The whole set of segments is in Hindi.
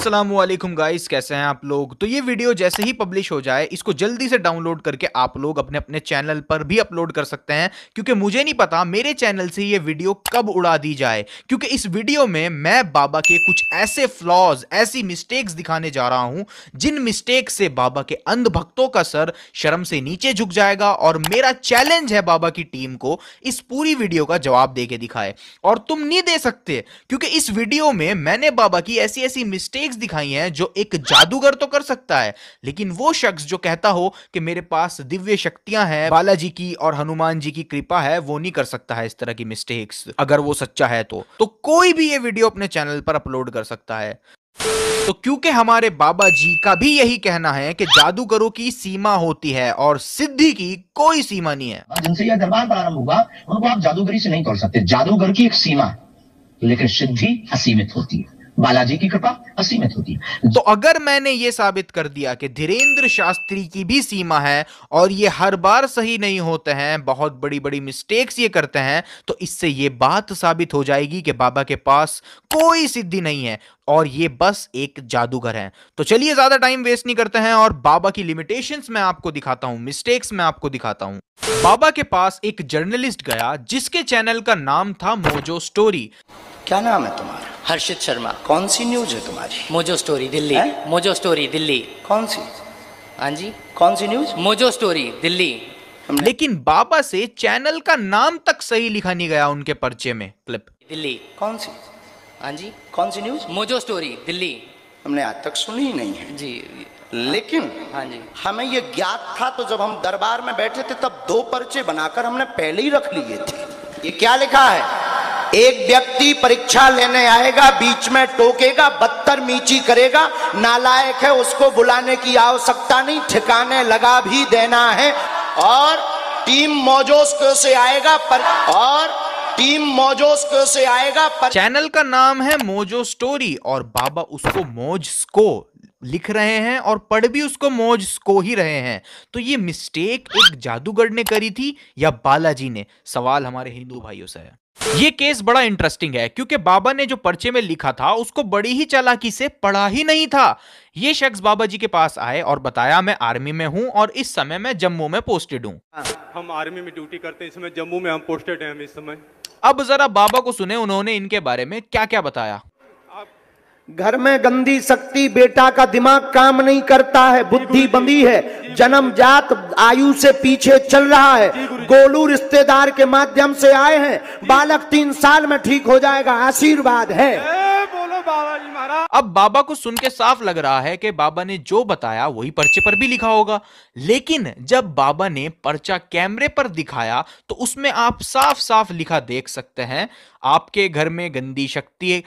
असलम गाइस कैसे हैं आप लोग तो ये वीडियो जैसे ही पब्लिश हो जाए इसको जल्दी से डाउनलोड करके आप लोग अपने अपने चैनल पर भी अपलोड कर सकते हैं क्योंकि मुझे नहीं पता मेरे चैनल से ये वीडियो कब उड़ा दी जाए क्योंकि इस वीडियो में मैं बाबा के कुछ ऐसे फ्लॉज ऐसी मिस्टेक्स दिखाने जा रहा हूं जिन मिस्टेक से बाबा के अंधभक्तों का सर शर्म से नीचे झुक जाएगा और मेरा चैलेंज है बाबा की टीम को इस पूरी वीडियो का जवाब दे के दिखाए और तुम नहीं दे सकते क्योंकि इस वीडियो में मैंने बाबा की ऐसी ऐसी मिस्टेक ट्रिक्स दिखाई हैं जो एक जादूगर तो कर सकता है लेकिन वो शख्स जो कहता हो कि मेरे पास दिव्य शक्तियां हैं बालाजी की और हनुमान जी की कृपा है वो नहीं कर सकता है इस तरह की मिस्टेक्स अगर वो सच्चा है तो, तो कोई भी ये वीडियो अपने चैनल पर अपलोड कर सकता है तो क्योंकि हमारे बाबा जी का भी यही कहना है कि जादूगरों की सीमा होती है और सिद्धि की कोई सीमा नहीं है जिनसे यह दरबार प्रारंभ होगा उनको आप जादूगरी से नहीं कर सकते जादूगर की एक सीमा लेकिन सिद्धि असीमित होती है बालाजी की कृपा असीमित होती है तो अगर मैंने ये साबित कर दिया कि धीरेन्द्र शास्त्री की भी सीमा है और ये हर बार सही नहीं होते हैं बहुत बड़ी बड़ी मिस्टेक्स ये करते हैं तो इससे ये बात साबित हो जाएगी कि बाबा के पास कोई सिद्धि नहीं है और ये बस एक जादूगर है तो चलिए ज्यादा टाइम वेस्ट नहीं करते हैं और बाबा की लिमिटेशंस मैं आपको दिखाता हूं मिस्टेक्स मैं आपको दिखाता हूं बाबा के पास एक जर्नलिस्ट गया जिसके चैनल का नाम था मोजो स्टोरी क्या नाम है तुम्हारा हर्षित शर्मा कौन सी न्यूज है तुम्हारी मोजो स्टोरी दिल्ली है? मोजो स्टोरी दिल्ली कौन सी हाँ जी कौन सी न्यूज मोजो स्टोरी दिल्ली लेकिन बाबा से चैनल का नाम तक सही लिखा नहीं गया उनके पर्चे में क्लिप दिल्ली कौन सी हाँ जी कौन सी न्यूज मोजो स्टोरी दिल्ली हमने आज तक सुनी ही नहीं है जी लेकिन हाँ जी हमें ये ज्ञात था तो जब हम दरबार में बैठे थे तब दो पर्चे बनाकर हमने पहले ही रख लिए थे ये क्या लिखा है एक व्यक्ति परीक्षा लेने आएगा बीच में टोकेगा मीची करेगा नालायक है उसको बुलाने की आवश्यकता नहीं ठिकाने लगा भी देना है और टीम मोजोस से आएगा पर और टीम मोजोस्क से आएगा पर... चैनल का नाम है मोजो स्टोरी और बाबा उसको मोज को लिख रहे हैं और पढ़ भी उसको मोज को ही रहे हैं तो ये मिस्टेक एक जादूगर ने करी थी या बालाजी ने सवाल हमारे हिंदू भाइयों से है ये केस बड़ा इंटरेस्टिंग है क्योंकि बाबा ने जो पर्चे में लिखा था उसको बड़ी ही चालाकी से पढ़ा ही नहीं था ये शख्स बाबा जी के पास आए और बताया मैं आर्मी में हूँ और इस समय मैं जम्मू में पोस्टेड हूँ हम आर्मी में ड्यूटी करते हैं इस समय जम्मू में हम पोस्टेड हैं हम इस समय अब जरा बाबा को सुने उन्होंने इनके बारे में क्या क्या बताया घर में गंदी शक्ति बेटा का दिमाग काम नहीं करता है बुद्धि बंदी है जन्म जात आयु से पीछे चल रहा है गोलू रिश्तेदार के माध्यम से आए हैं बालक तीन साल में ठीक हो जाएगा आशीर्वाद है बोलो बाबा जी महाराज अब बाबा को सुन के साफ लग रहा है कि बाबा ने जो बताया वही पर्चे पर भी लिखा होगा लेकिन जब बाबा ने पर्चा कैमरे पर दिखाया तो उसमें आप साफ साफ लिखा देख सकते हैं आपके घर में गंदी शक्ति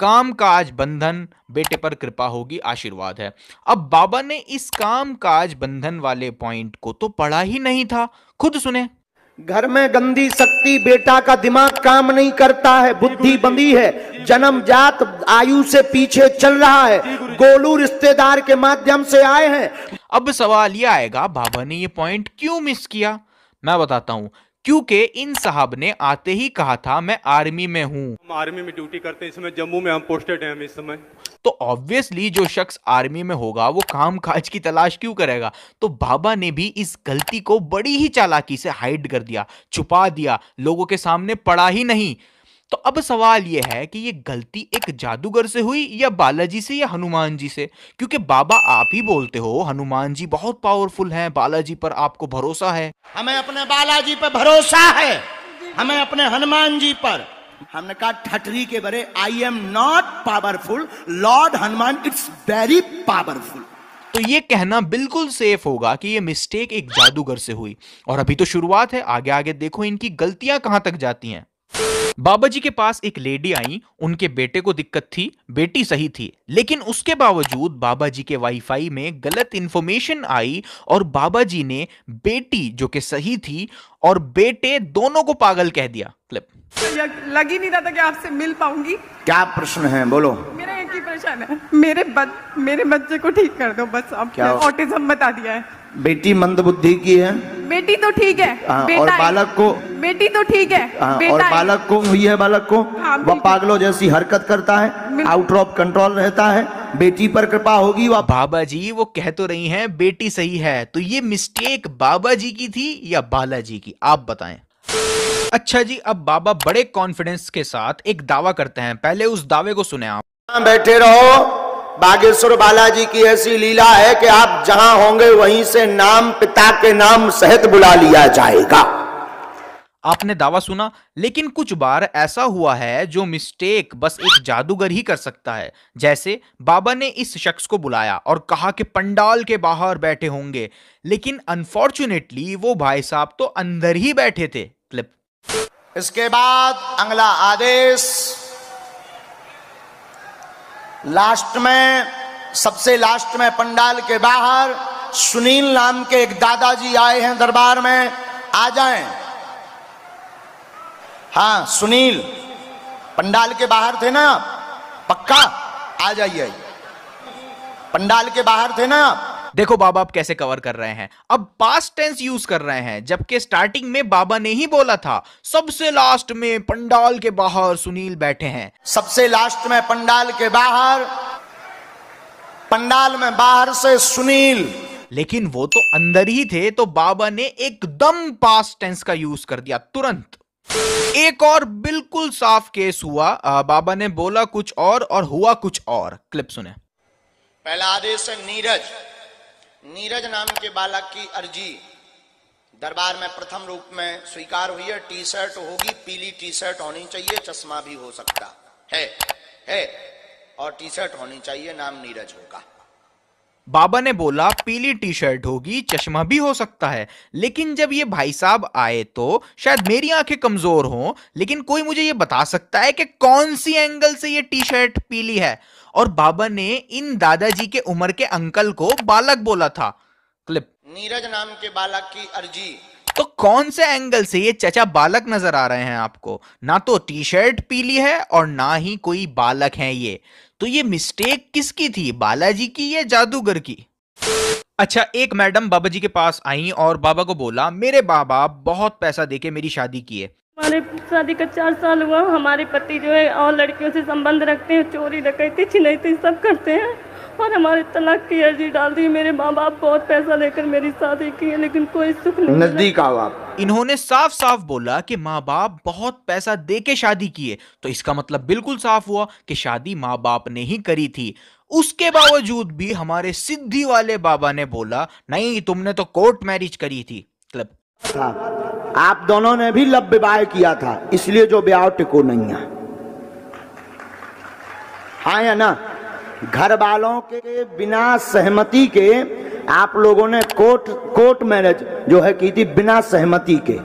काम काज बंधन बेटे पर कृपा होगी आशीर्वाद है अब बाबा ने इस काम काज बंधन वाले पॉइंट को तो पढ़ा ही नहीं था खुद सुने घर में गंदी शक्ति बेटा का दिमाग काम नहीं करता है बुद्धि बंदी है जन्म जात आयु से पीछे चल रहा है गोलू रिश्तेदार के माध्यम से आए हैं अब सवाल ये आएगा बाबा ने ये पॉइंट क्यों मिस किया मैं बताता हूँ क्योंकि इन साहब ने आते ही कहा था मैं आर्मी में हूँ हम आर्मी में ड्यूटी करते हैं इस समय जम्मू में हम पोस्टेड हैं हम इस समय तो ऑब्वियसली जो शख्स आर्मी में होगा वो काम काज की तलाश क्यों करेगा तो बाबा ने भी इस गलती को बड़ी ही चालाकी से हाइड कर दिया छुपा दिया लोगों के सामने पड़ा ही नहीं तो अब सवाल यह है कि ये गलती एक जादूगर से हुई या बालाजी से या हनुमान जी से क्योंकि बाबा आप ही बोलते हो हनुमान जी बहुत पावरफुल हैं बालाजी पर आपको भरोसा है हमें अपने बालाजी पर भरोसा है हमें अपने हनुमान जी पर हमने कहा ठटरी के बरे I am not powerful lord Hanuman it's very powerful तो ये कहना बिल्कुल सेफ होगा कि ये मिस्टेक एक जादूगर से हुई और अभी तो शुरुआत है आगे आगे देखो इनकी गलतियां कहां तक जाती हैं बाबा जी के पास एक लेडी आई उनके बेटे को दिक्कत थी बेटी सही थी लेकिन उसके बावजूद बाबा जी के वाईफाई में गलत इंफॉर्मेशन आई और बाबा जी ने बेटी जो कि सही थी और बेटे दोनों को पागल कह दिया क्लिप लग ही नहीं रहा था कि आपसे मिल पाऊंगी क्या प्रश्न है बोलो मेरा एक ही प्रश्न है मेरे बच, मेरे बच्चे को ठीक कर दो बस आप ऑटिज्म बता दिया है बेटी मंद बुद्धि की है बेटी तो ठीक है आ, हाँ, बेटा और बालक को बेटी तो ठीक है आ, हाँ, बेटा और बालक को हुई है बालक को हाँ, वह पागलों जैसी हरकत करता है आउट ऑफ कंट्रोल रहता है बेटी पर कृपा होगी वह बाबा जी वो कह तो रही हैं बेटी सही है तो ये मिस्टेक बाबा जी की थी या बालाजी की आप बताएं अच्छा जी अब बाबा बड़े कॉन्फिडेंस के साथ एक दावा करते हैं पहले उस दावे को सुने आप बैठे रहो बागेश्वर बालाजी की ऐसी लीला है कि आप जहां होंगे वहीं से नाम पिता के नाम सहित बुला लिया जाएगा आपने दावा सुना लेकिन कुछ बार ऐसा हुआ है जो मिस्टेक बस एक जादूगर ही कर सकता है जैसे बाबा ने इस शख्स को बुलाया और कहा कि पंडाल के बाहर बैठे होंगे लेकिन अनफॉर्चुनेटली वो भाई साहब तो अंदर ही बैठे थे क्लिप इसके बाद अगला आदेश लास्ट में सबसे लास्ट में पंडाल के बाहर सुनील नाम के एक दादाजी आए हैं दरबार में आ जाएं हाँ सुनील पंडाल के बाहर थे ना आप पक्का आ जाइए पंडाल के बाहर थे ना आप देखो बाबा आप कैसे कवर कर रहे हैं अब पास्ट टेंस यूज कर रहे हैं जबकि स्टार्टिंग में बाबा ने ही बोला था सबसे लास्ट में पंडाल के बाहर सुनील बैठे हैं सबसे लास्ट में पंडाल के बाहर पंडाल में बाहर से सुनील लेकिन वो तो अंदर ही थे तो बाबा ने एकदम पास्ट टेंस का यूज कर दिया तुरंत एक और बिल्कुल साफ केस हुआ आ, बाबा ने बोला कुछ और और हुआ कुछ और क्लिप सुने पहला आदेश है नीरज नीरज नाम के बालक की अर्जी दरबार में प्रथम रूप में स्वीकार हुई है टी शर्ट होगी पीली टी शर्ट होनी चाहिए चश्मा भी हो सकता है है और टी शर्ट होनी चाहिए नाम नीरज होगा बाबा ने बोला पीली टी शर्ट होगी चश्मा भी हो सकता है लेकिन जब ये भाई साहब आए तो शायद मेरी आंखें कमजोर हों लेकिन कोई मुझे ये बता सकता है कि कौन सी एंगल से ये टी शर्ट पीली है और बाबा ने इन दादाजी के उम्र के अंकल को बालक बोला था क्लिप नीरज नाम के बालक की अर्जी तो कौन से एंगल से ये चचा बालक नजर आ रहे हैं आपको ना तो टी शर्ट पीली है और ना ही कोई बालक है ये तो ये मिस्टेक किसकी थी बालाजी की या जादूगर की अच्छा एक मैडम बाबा जी के पास आई और बाबा को बोला मेरे बाबा बहुत पैसा देके मेरी शादी की है हमारे शादी का चार साल हुआ हमारे पति जो है और लड़कियों से संबंध रखते हैं चोरी डकैती छिनैती सब करते हैं और हमारे तलाक की अर्जी डाल दी मेरे माँ बाप बहुत पैसा लेकर मेरी शादी की है लेकिन कोई सुख नहीं नजदीक आओ आप इन्होंने साफ साफ बोला कि माँ बाप बहुत पैसा दे के शादी की है तो इसका मतलब बिल्कुल साफ हुआ कि शादी माँ बाप ने ही करी थी उसके बावजूद भी हमारे सिद्धि वाले बाबा ने बोला नहीं तुमने तो कोर्ट मैरिज करी थी मतलब हाँ। आप दोनों ने भी लव विवाह किया था इसलिए जो ब्याह टिको नहीं है हाँ या ना घर वालों के बिना सहमति के आप लोगों ने कोर्ट कोर्ट मैरिज जो है की थी बिना सहमति के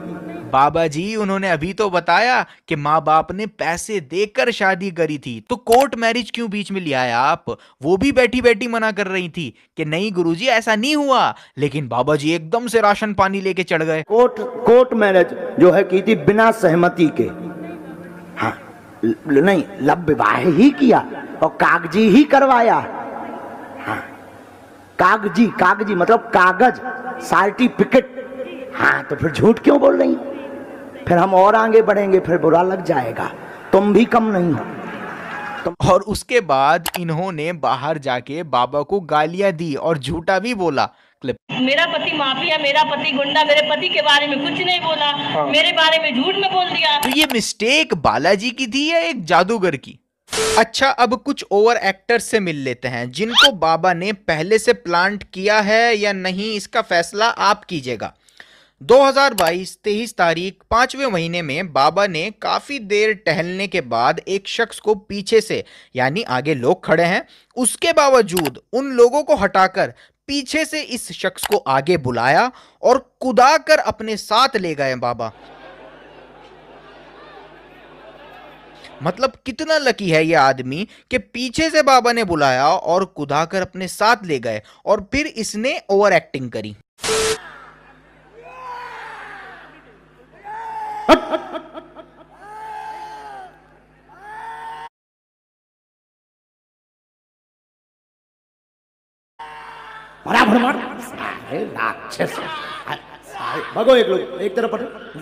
बाबा जी उन्होंने अभी तो बताया कि माँ बाप ने पैसे देकर शादी करी थी तो कोर्ट मैरिज क्यों बीच में लिया है आप वो भी बैठी बैठी मना कर रही थी कि नहीं गुरु जी ऐसा नहीं हुआ लेकिन बाबा जी एकदम से राशन पानी लेके चढ़ गए कोर्ट कोर्ट मैरिज जो है की थी बिना सहमति के हाँ नहीं लव विवाह ही किया और कागजी ही करवाया हाँ कागजी कागजी मतलब कागज सर्टिफिकेट हाँ तो फिर झूठ क्यों बोल रही है फिर हम और आगे बढ़ेंगे फिर बुरा लग जाएगा तुम भी कम नहीं हो और उसके बाद इन्होंने बाहर जाके बाबा को गालियां दी और झूठा भी बोला क्लिप मेरा पति माफिया मेरा पति गुंडा मेरे पति के बारे में कुछ नहीं बोला हाँ। मेरे बारे में झूठ में बोल दिया तो ये मिस्टेक बालाजी की थी या एक जादूगर की अच्छा अब कुछ ओवर एक्टर्स से मिल लेते हैं जिनको बाबा ने पहले से प्लांट किया है या नहीं इसका फैसला आप कीजिएगा 2022 तेईस तारीख पांचवें महीने में बाबा ने काफ़ी देर टहलने के बाद एक शख्स को पीछे से यानी आगे लोग खड़े हैं उसके बावजूद उन लोगों को हटाकर पीछे से इस शख्स को आगे बुलाया और कुदा कर अपने साथ ले गए बाबा मतलब कितना लकी है ये आदमी कि पीछे से बाबा ने बुलाया और कुदा कर अपने साथ ले गए और फिर इसने ओवर एक्टिंग करी बराबर मार राक्षस भगो एक लोग एक तरफ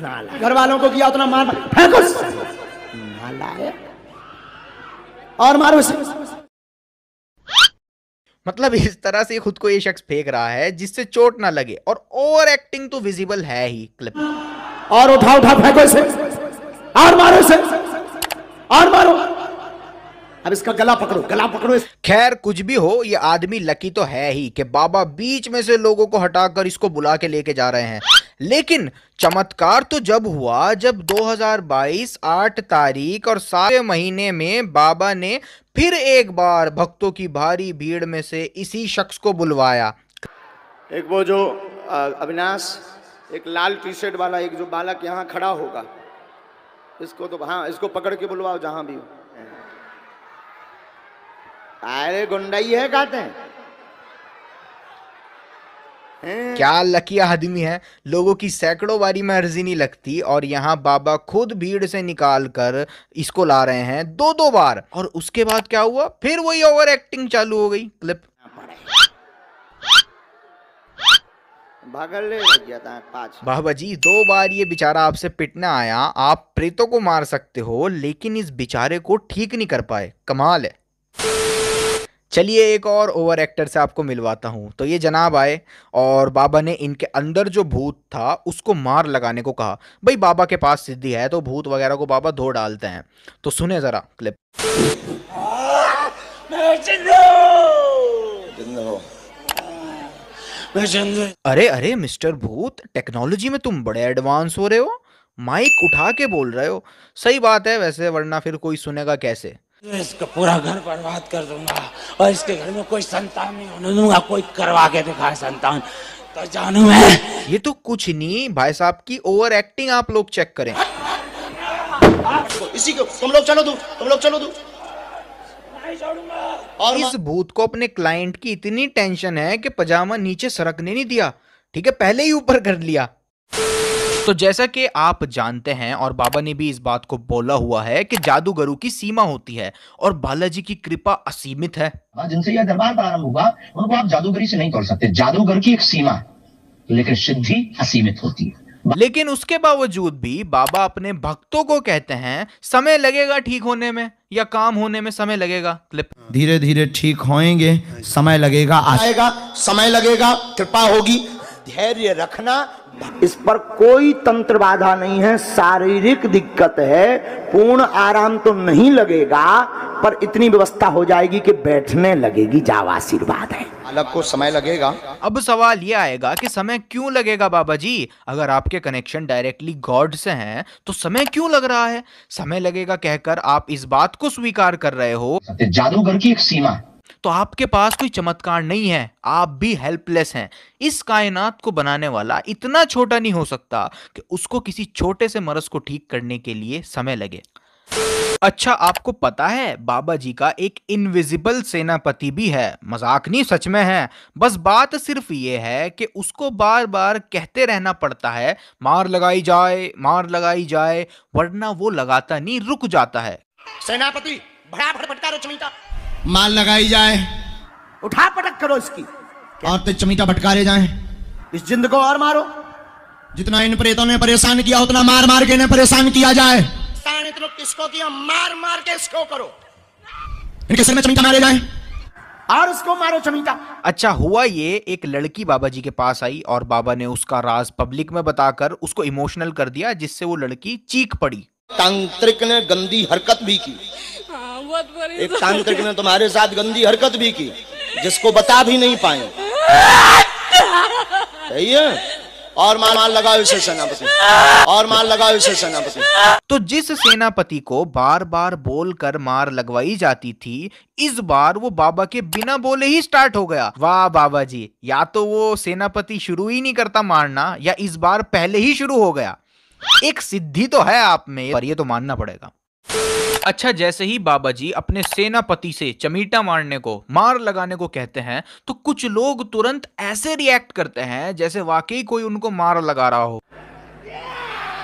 नाला घर वालों को किया उतना मार फेंको नाला है और मारो इसे मतलब इस तरह से खुद को ये शख्स फेंक रहा है जिससे चोट ना लगे और ओवर एक्टिंग तो विजिबल है ही क्लिप और उठा उठा फेंको इसे और मारो इसे और मारो अब इसका गला पकड़ो गला पकड़ो खैर कुछ भी हो ये आदमी लकी तो है ही कि बाबा बीच में से लोगों को हटाकर इसको बुला के लेके जा रहे हैं लेकिन चमत्कार तो जब हुआ जब 2022 8 तारीख और सारे महीने में बाबा ने फिर एक बार भक्तों की भारी भीड़ में से इसी शख्स को बुलवाया एक वो जो अविनाश एक लाल टी शर्ट वाला एक जो बालक यहाँ खड़ा होगा इसको तो हाँ इसको पकड़ के बुलवाओ जहाँ भी हो अरे गुंडाई है कहते हैं क्या लकी आदमी है लोगों की सैकड़ों बारी में अर्जी नहीं लगती और यहाँ बाबा खुद भीड़ से निकाल कर इसको ला रहे हैं दो दो बार और उसके बाद क्या हुआ फिर वही ओवर एक्टिंग चालू हो गई क्लिप बाबा जी दो बार ये बेचारा आपसे पिटने आया आप प्रेतों को मार सकते हो लेकिन इस बेचारे को ठीक नहीं कर पाए कमाल है चलिए एक और ओवर एक्टर से आपको मिलवाता हूँ तो ये जनाब आए और बाबा ने इनके अंदर जो भूत था उसको मार लगाने को कहा भाई बाबा के पास सिद्धि है तो भूत वगैरह को बाबा धो डालते हैं तो सुने ज़रा क्लिप आ, अरे अरे मिस्टर भूत टेक्नोलॉजी में तुम बड़े एडवांस हो रहे हो माइक उठा के बोल रहे हो सही बात है वैसे वरना फिर कोई सुनेगा कैसे इसका पूरा घर बर्बाद कर दूंगा और इसके घर में कोई संतान नहीं होने दूंगा कोई करवा के दिखाए संतान तो जानू मैं ये तो कुछ नहीं भाई साहब की ओवर एक्टिंग आप लोग चेक करें तो इसी को तुम लोग चलो दो तुम लोग चलो दो और इस भूत को अपने क्लाइंट की इतनी टेंशन है कि पजामा नीचे सरकने नहीं दिया ठीक है पहले ही ऊपर कर लिया तो जैसा कि आप जानते हैं और बाबा ने भी इस बात को बोला हुआ है कि जादूगरों की सीमा होती है और बालाजी की कृपा असीमित है हाँ, जिनसे यह दरबार प्रारंभ हुआ उनको आप जादूगरी से नहीं तोड़ सकते जादूगर की एक सीमा लेकिन सिद्धि असीमित होती है लेकिन उसके बावजूद भी बाबा अपने भक्तों को कहते हैं समय लगेगा ठीक होने में या काम होने में समय लगेगा क्लिप धीरे धीरे ठीक होएंगे समय लगेगा आएगा समय लगेगा कृपा होगी धैर्य रखना इस पर कोई तंत्र बाधा नहीं है शारीरिक दिक्कत है पूर्ण आराम तो नहीं लगेगा पर इतनी व्यवस्था हो जाएगी कि बैठने लगेगी जाओ आशीर्वाद है अलग को समय लगेगा अब सवाल ये आएगा कि समय क्यों लगेगा बाबा जी अगर आपके कनेक्शन डायरेक्टली गॉड से हैं तो समय क्यों लग रहा है समय लगेगा कहकर आप इस बात को स्वीकार कर रहे हो जादूगर की एक सीमा है तो आपके पास कोई चमत्कार नहीं है आप भी हेल्पलेस हैं इस कायनात को बनाने वाला इतना छोटा नहीं हो सकता कि उसको किसी छोटे से मरस को ठीक करने के लिए समय लगे अच्छा आपको पता है बाबा जी का एक इनविजिबल सेनापति भी है मजाक नहीं सच में है बस बात सिर्फ ये है कि उसको बार बार कहते रहना पड़ता है मार लगाई जाए मार लगाई जाए वरना वो लगाता नहीं रुक जाता है सेनापति भड़ा बड़ा भड़बड़ता रचमिता माल लगाई जाए उठा पटक करो इसकी और तो चमीटा भटकारे जाए इस जिंद को और मारो जितना इन प्रेतों ने परेशान किया उतना मार मार के इन्हें परेशान किया जाए इतना किसको किया मार मार के इसको करो इनके सर में चमीटा मारे जाए और उसको मारो चमीटा अच्छा हुआ ये एक लड़की बाबा जी के पास आई और बाबा ने उसका राज पब्लिक में बताकर उसको इमोशनल कर दिया जिससे वो लड़की चीख पड़ी तांत्रिक ने गंदी हरकत भी की हाँ। एक तो। काम करके मैं तुम्हारे साथ गंदी हरकत भी की जिसको बता भी नहीं पाए सही है और मार मार लगा इसे सेनापति और मार लगा इसे सेनापति तो जिस सेनापति को बार बार बोल कर मार लगवाई जाती थी इस बार वो बाबा के बिना बोले ही स्टार्ट हो गया वाह बाबा जी या तो वो सेनापति शुरू ही नहीं करता मारना या इस बार पहले ही शुरू हो गया एक सिद्धि तो है आप में पर ये तो मानना पड़ेगा अच्छा जैसे ही बाबा जी अपने सेनापति से चमीटा मारने को मार लगाने को कहते हैं तो कुछ लोग तुरंत ऐसे रिएक्ट करते हैं जैसे वाकई कोई उनको मार लगा रहा हो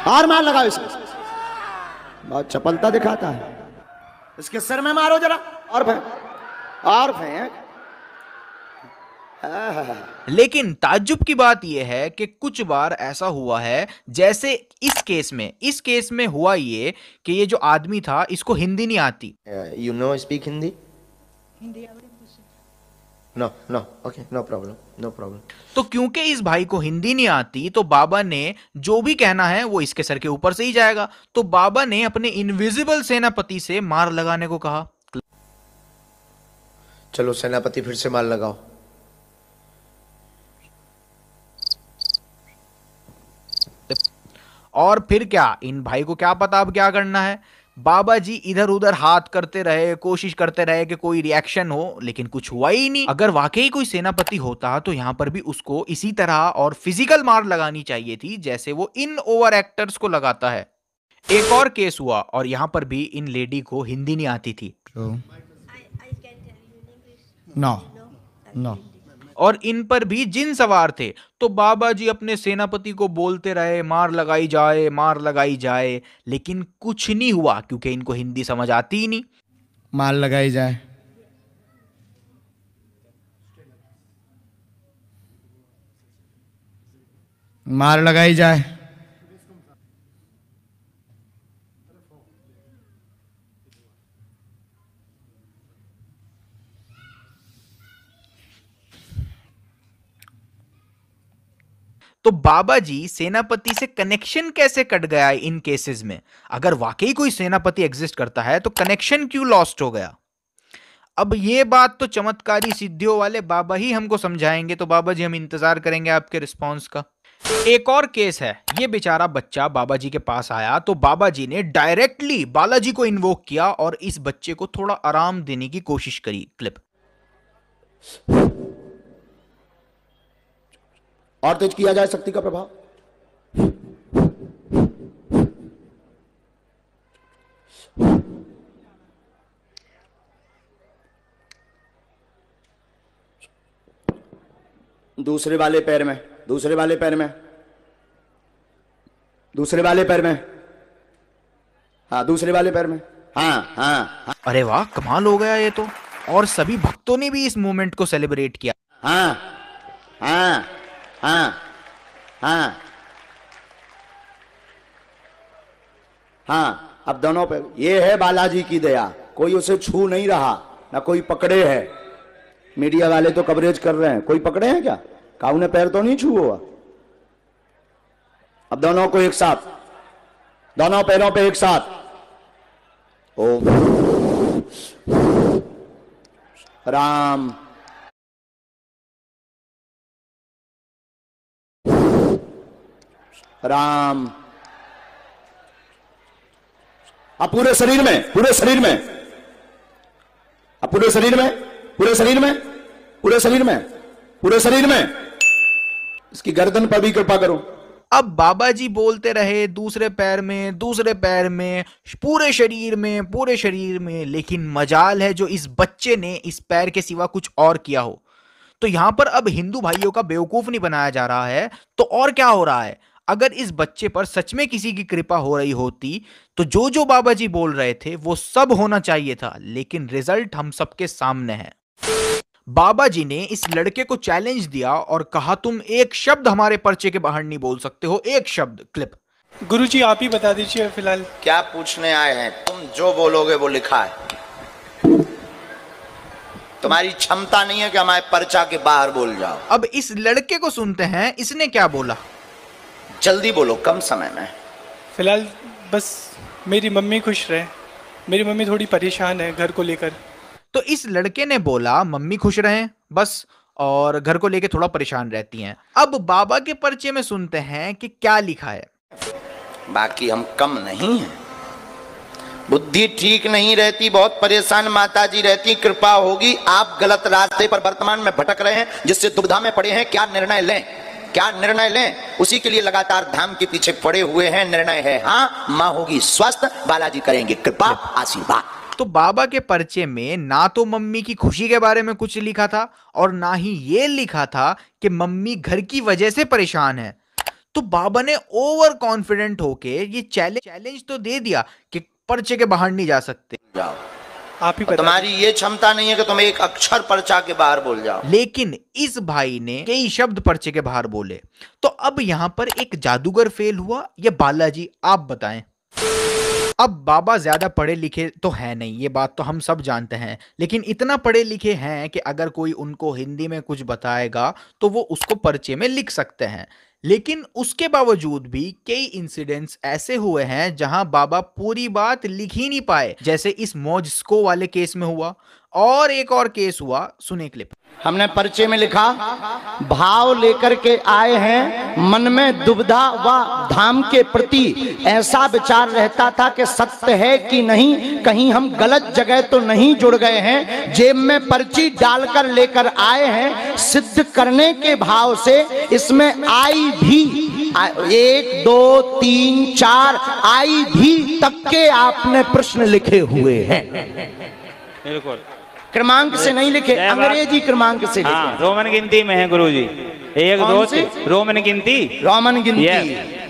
मार मार लगाओ इसे बहुत चपलता दिखाता है इसके सर में मारो जरा और फेंक और फेंक लेकिन ताज्जुब की बात यह है कि कुछ बार ऐसा हुआ है जैसे इस केस में इस केस में हुआ ये कि ये जो आदमी था इसको हिंदी नहीं आती you no speak Hindi no no okay no problem no problem तो क्योंकि इस भाई को हिंदी नहीं आती तो बाबा ने जो भी कहना है वो इसके सर के ऊपर से ही जाएगा तो बाबा ने अपने इनविजिबल सेनापति से मार लगाने को कहा चलो सेनापति फिर से मार लगाओ और फिर क्या इन भाई को क्या पता अब क्या करना है बाबा जी इधर उधर हाथ करते रहे कोशिश करते रहे कि कोई रिएक्शन हो लेकिन कुछ हुआ ही नहीं अगर वाकई कोई सेनापति होता तो यहाँ पर भी उसको इसी तरह और फिजिकल मार लगानी चाहिए थी जैसे वो इन ओवर एक्टर्स को लगाता है एक और केस हुआ और यहाँ पर भी इन लेडी को हिंदी नहीं आती थी नो नो और इन पर भी जिन सवार थे तो बाबा जी अपने सेनापति को बोलते रहे मार लगाई जाए मार लगाई जाए लेकिन कुछ नहीं हुआ क्योंकि इनको हिंदी समझ आती ही नहीं मार लगाई जाए मार लगाई जाए तो बाबा जी सेनापति से कनेक्शन कैसे कट गया इन केसेस में अगर वाकई कोई सेनापति एग्जिस्ट करता है तो कनेक्शन क्यों लॉस्ट हो गया अब ये बात तो चमत्कारी सिद्धियों वाले बाबा ही हमको समझाएंगे तो बाबा जी हम इंतजार करेंगे आपके रिस्पॉन्स का एक और केस है ये बेचारा बच्चा बाबा जी के पास आया तो बाबा जी ने डायरेक्टली बालाजी को इन्वोक किया और इस बच्चे को थोड़ा आराम देने की कोशिश करी क्लिप और तेज तो किया जाए शक्ति का प्रभाव दूसरे वाले पैर में दूसरे वाले पैर में दूसरे वाले पैर में हाँ दूसरे वाले पैर में हाँ हाँ, हाँ। अरे वाह कमाल हो गया ये तो और सभी भक्तों ने भी इस मोमेंट को सेलिब्रेट किया हाँ हाँ हाँ हाँ हाँ अब दोनों पे ये है बालाजी की दया कोई उसे छू नहीं रहा ना कोई पकड़े है मीडिया वाले तो कवरेज कर रहे हैं कोई पकड़े हैं क्या काऊ ने पैर तो नहीं छू हुआ अब दोनों को एक साथ दोनों पैरों पे एक साथ ओ राम राम अब पूरे शरीर में पूरे शरीर में अब पूरे शरीर में पूरे शरीर में पूरे शरीर में पूरे शरीर में इसकी गर्दन पर भी कृपा करो अब बाबा जी बोलते रहे दूसरे पैर में दूसरे पैर में पूरे शरीर में पूरे शरीर में लेकिन मजाल है जो इस बच्चे ने इस पैर के सिवा कुछ और किया हो तो यहां पर अब हिंदू भाइयों का बेवकूफ नहीं बनाया जा रहा है तो और क्या हो रहा है अगर इस बच्चे पर सच में किसी की कृपा हो रही होती तो जो जो बाबा जी बोल रहे थे वो सब होना चाहिए था लेकिन रिजल्ट हम सबके सामने है बाबा जी ने इस लड़के को चैलेंज दिया और कहा तुम एक शब्द हमारे पर्चे के बाहर नहीं बोल सकते हो एक शब्द क्लिप गुरु जी आप ही बता दीजिए फिलहाल क्या पूछने आए हैं तुम जो बोलोगे वो लिखा है तुम्हारी क्षमता नहीं है कि हमारे पर्चा के बाहर बोल जाओ अब इस लड़के को सुनते हैं इसने क्या बोला जल्दी बोलो कम समय में फिलहाल बस मेरी मम्मी खुश रहे मेरी मम्मी थोड़ी परेशान है घर को लेकर तो इस लड़के ने बोला मम्मी खुश रहे बस और घर को लेकर थोड़ा परेशान रहती हैं अब बाबा के पर्चे में सुनते हैं कि क्या लिखा है बाकी हम कम नहीं हैं बुद्धि ठीक नहीं रहती बहुत परेशान माता जी रहती कृपा होगी आप गलत रास्ते पर वर्तमान में भटक रहे हैं जिससे दुविधा में पड़े हैं क्या निर्णय लें क्या निर्णय लें उसी के लिए लगातार धाम के पीछे पड़े हुए हैं निर्णय है हाँ माँ होगी स्वस्थ बालाजी करेंगे कृपा आशीर्वाद तो बाबा के पर्चे में ना तो मम्मी की खुशी के बारे में कुछ लिखा था और ना ही ये लिखा था कि मम्मी घर की वजह से परेशान है तो बाबा ने ओवर कॉन्फिडेंट होके ये चैलेंज चैलेंज तो दे दिया कि पर्चे के बाहर नहीं जा सकते जाओ आप ही तुम्हारी ये क्षमता नहीं है कि तुम एक अक्षर पर्चा के बाहर बोल जाओ लेकिन इस भाई ने कई शब्द पर्चे के बाहर बोले तो अब यहाँ पर एक जादूगर फेल हुआ या बालाजी आप बताएं अब बाबा ज्यादा पढ़े लिखे तो है नहीं ये बात तो हम सब जानते हैं लेकिन इतना पढ़े लिखे हैं कि अगर कोई उनको हिंदी में कुछ बताएगा तो वो उसको पर्चे में लिख सकते हैं लेकिन उसके बावजूद भी कई इंसिडेंट्स ऐसे हुए हैं जहां बाबा पूरी बात लिख ही नहीं पाए जैसे इस मोजस्को वाले केस में हुआ और एक और केस हुआ सुने क्लिप हमने पर्चे में लिखा भाव लेकर के आए हैं मन में दुविधा व धाम के प्रति ऐसा विचार रहता था कि सत्य है कि नहीं कहीं हम गलत जगह तो नहीं जुड़ गए हैं जेब में पर्ची डालकर लेकर आए हैं सिद्ध करने के भाव से इसमें आई भी एक दो तीन चार आई भी तक के आपने प्रश्न लिखे हुए हैं बिल्कुल क्रमांक से नहीं लिखे अंग्रेजी क्रमांक से लिखे हाँ, रोमन गिनती में है गुरु जी एक दो से रोमन गिनती रोमन गिनती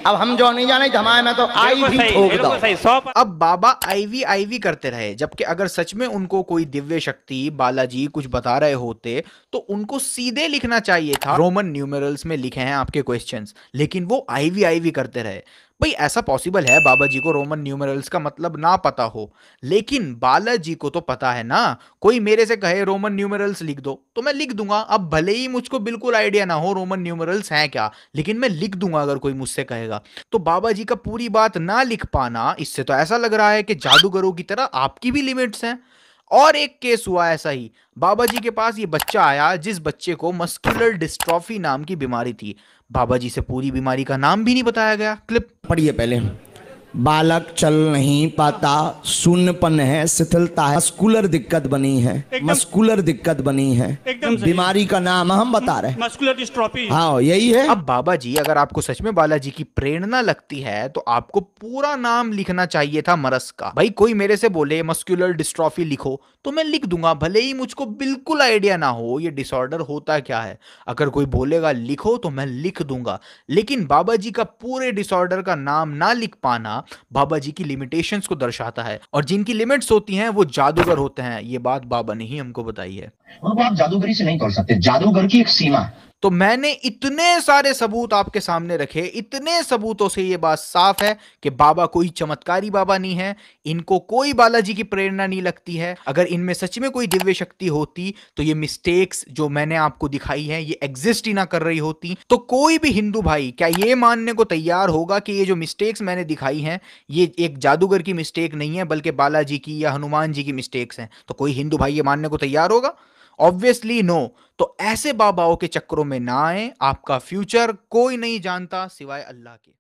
अब हम जो नहीं जाने धमाए में तो आई भी ठोक दो अब बाबा आईवी आईवी करते रहे जबकि अगर सच में उनको कोई दिव्य शक्ति बालाजी कुछ बता रहे होते तो उनको सीधे लिखना चाहिए था रोमन न्यूमेरल्स में लिखे हैं आपके क्वेश्चंस लेकिन वो आईवी आईवी करते रहे भाई ऐसा पॉसिबल है बाबा जी को रोमन न्यूमरल्स का मतलब ना पता हो लेकिन बालाजी को तो पता है ना कोई मेरे से कहे रोमन न्यूमरल्स लिख दो तो मैं लिख दूंगा अब भले ही मुझको बिल्कुल आइडिया ना हो रोमन न्यूमरल्स हैं क्या लेकिन मैं लिख दूंगा अगर कोई मुझसे कहेगा तो बाबा जी का पूरी बात ना लिख पाना इससे तो ऐसा लग रहा है कि जादूगरों की तरह आपकी भी लिमिट्स हैं और एक केस हुआ ऐसा ही बाबा जी के पास ये बच्चा आया जिस बच्चे को मस्कुलर डिस्ट्रॉफी नाम की बीमारी थी बाबा जी से पूरी बीमारी का नाम भी नहीं बताया गया क्लिप पढ़िए पहले बालक चल नहीं पाता शून्यपन है शिथिलता है मस्कुलर दिक्कत बनी है मस्कुलर दिक्कत बनी है बीमारी का नाम हम बता रहे मस्कुलर डिस्ट्रॉफी हाँ यही है अब बाबा जी अगर आपको सच में बालाजी की प्रेरणा लगती है तो आपको पूरा नाम लिखना चाहिए था मरस का भाई कोई मेरे से बोले मस्कुलर डिस्ट्रॉफी लिखो तो मैं लिख दूंगा भले ही मुझको बिल्कुल आइडिया ना हो ये डिसऑर्डर होता क्या है अगर कोई बोलेगा लिखो तो मैं लिख दूंगा लेकिन बाबा जी का पूरे डिसऑर्डर का नाम ना लिख पाना बाबा जी की लिमिटेशंस को दर्शाता है और जिनकी लिमिट्स होती हैं वो जादूगर होते हैं ये बात बाबा ने ही हमको बताई है आप जादूगरी से नहीं कर सकते जादूगर की एक सीमा तो मैंने इतने सारे सबूत आपके सामने रखे इतने सबूतों से ये बात साफ है कि बाबा कोई चमत्कारी बाबा नहीं है इनको कोई बालाजी की प्रेरणा नहीं लगती है अगर इनमें सच में कोई दिव्य शक्ति होती तो ये मिस्टेक्स जो मैंने आपको दिखाई है ये एग्जिस्ट ही ना कर रही होती तो कोई भी हिंदू भाई क्या ये मानने को तैयार होगा कि ये जो मिस्टेक्स मैंने दिखाई है ये एक जादूगर की मिस्टेक नहीं है बल्कि बालाजी की या हनुमान जी की मिस्टेक्स हैं तो कोई हिंदू भाई ये मानने को तैयार होगा ऑब्वियसली नो no. तो ऐसे बाबाओं के चक्रों में ना आए आपका फ्यूचर कोई नहीं जानता सिवाय अल्लाह के